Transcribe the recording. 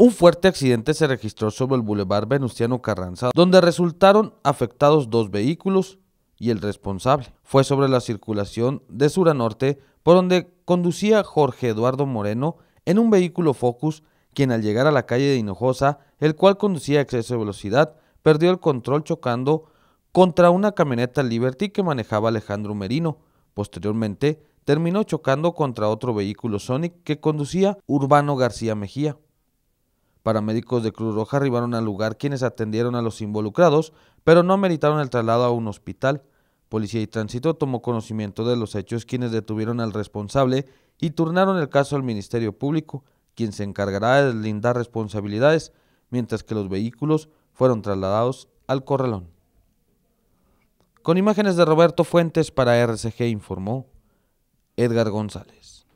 Un fuerte accidente se registró sobre el Boulevard Venustiano Carranza, donde resultaron afectados dos vehículos y el responsable. Fue sobre la circulación de sur a norte, por donde conducía Jorge Eduardo Moreno en un vehículo Focus, quien al llegar a la calle de Hinojosa, el cual conducía a exceso de velocidad, perdió el control chocando contra una camioneta Liberty que manejaba Alejandro Merino. Posteriormente, terminó chocando contra otro vehículo Sonic que conducía Urbano García Mejía. Paramédicos de Cruz Roja arribaron al lugar quienes atendieron a los involucrados, pero no meritaron el traslado a un hospital. Policía y Tránsito tomó conocimiento de los hechos quienes detuvieron al responsable y turnaron el caso al Ministerio Público, quien se encargará de deslindar responsabilidades, mientras que los vehículos fueron trasladados al corralón. Con imágenes de Roberto Fuentes para RCG informó Edgar González.